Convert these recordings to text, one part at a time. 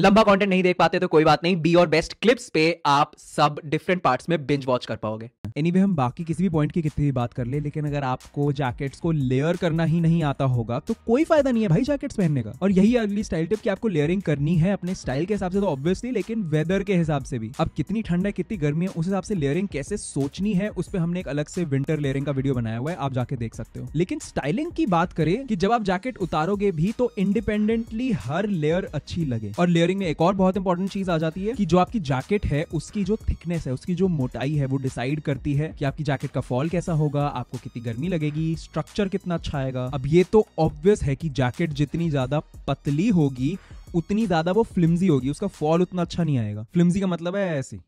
लंबा कंटेंट नहीं देख पाते तो कोई बात नहीं बी और बेस्ट क्लिप्स पे आप सब डिफरेंट पार्ट्स में बिंज वॉच कर पाओगे एनी anyway, हम बाकी किसी भी पॉइंट की कितनी भी बात कर ले, लेकिन अगर आपको जैकेट्स को लेयर करना ही नहीं आता होगा तो कोई फायदा नहीं है भाई जैकेट्स पहनने का और यही अगली स्टाइल टिप की आपको लेयरिंग करनी है अपने स्टाइल के हिसाब से तो ऑब्वियसली लेकिन वेदर के हिसाब से भी अब कितनी ठंड है कितनी गर्मी है उस हिसाब से लेयरिंग कैसे सोचनी है उस पर हमने एक अलग से विंटर लेयरिंग का वीडियो बनाया हुआ है आप जाके देख सकते हो लेकिन स्टाइलिंग की बात करें कि जब आप जैकेट उतारोगे भी तो इंडिपेंडेंटली हर लेयर अच्छी लगे और लेयरिंग में एक और बहुत इंपॉर्टेंट चीज आ जाती है कि जो आपकी जैकेट है उसकी जो थिकनेस है उसकी जो मोटाई है वो डिसाइड कर करती है कि आपकी जैकेट का फॉल कैसा होगा आपको कितनी गर्मी लगेगी स्ट्रक्चर कितना अच्छा आएगा अब ये तो ऑब्वियस है कि जैकेट जितनी ज्यादा पतली होगी उतनी ज्यादा वो फ्लिम्जी होगी उसका फॉल उतना अच्छा नहीं आएगा फ्लिम्जी का मतलब है ऐसे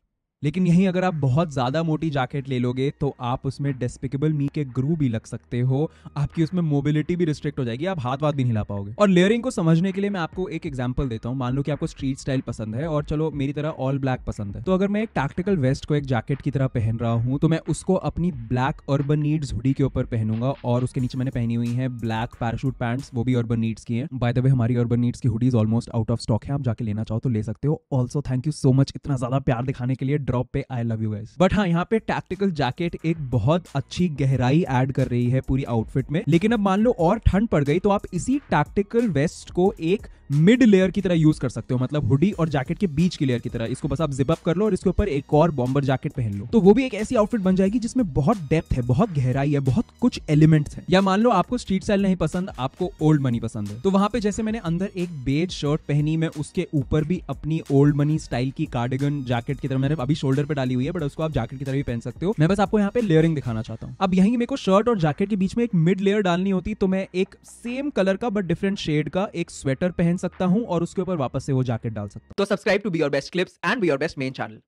लेकिन यहीं अगर आप बहुत ज़्यादा मोटी जैकेट ले लोगे तो आप उसमें डेस्पिकेबल मी के ग्रू भी लग सकते हो आपकी उसमें मोबिलिटी भी रिस्ट्रिक्ट हो जाएगी आप हाथ वाथ भी नहीं ला पाओगे और लेयरिंग को समझने के लिए मैं आपको एक एग्जाम्पल देता हूँ मान लो कि आपको स्ट्रीट स्टाइल पसंद है और चलो मेरी तरह ऑल ब्लैक पसंद है तो अगर मैं एक टैक्टिकल वेस्ट को एक जैकेट की तरह पहन रहा हूँ तो मैं उसको अपनी ब्लैक अर्बन नीड्स हुडी के ऊपर पहनूंगा और उसके नीचे मैंने पहनी हुई है ब्लैक पैराशूट पैंट्स वो भी अर्बन नीड्स की है बाय द वे हमारी अर्बन नीड्स की hoodies almost out of stock है आप जाके लेना चाहो तो ले सकते हो also thank you so much इतना ज्यादा प्यार दिखाने के लिए ड्रॉप पे I love you guys but हाँ यहाँ पे टैक्टिकल जैकेट एक बहुत अच्छी गहराई एड कर रही है पूरी आउटफिट में लेकिन अब मान लो और ठंड पड़ गई तो आप इसी टैक्टिकल वेस्ट को एक मिड लेयर की तरह यूज कर सकते हो मतलब हुडी और जैकेट के बीच की लेयर की तरह इसको बस आप जिप अप कर लो और इसके ऊपर एक और बॉम्बर जैकेट पहन लो तो वो भी एक ऐसी आउटफिट बन जाएगी जिसमें बहुत डेप्थ है बहुत गहराई है बहुत कुछ एलिमेंट्स है या मान लो आपको स्ट्रीट स्टाइल नहीं पसंद आपको ओल्ड मनी पसंद है तो वहां पे जैसे मैंने अंदर एक बेज शर्ट पहनी मैं उसके ऊपर भी अपनी ओल्ड मनी स्टाइल की कार्डिगन जैकेट की तरह मैंने अभी शोल्डर पर डाली हुई है बट उसको आप जैकेट की तरह भी पहन सकते हो मैं बस आपको यहाँ पे लेयरिंग दिखाना चाहता हूँ अब यहीं मेरे को शर्ट और जैकेट के बीच में एक मिड लेयर डालनी होती तो मैं एक सेम कलर का बट डिफरेंट शेड का एक स्वेटर पहन सकता हूँ और उसके ऊपर वापस से वो जैकेट डाल सकता हूँ तो subscribe to be your best clips and be your best main channel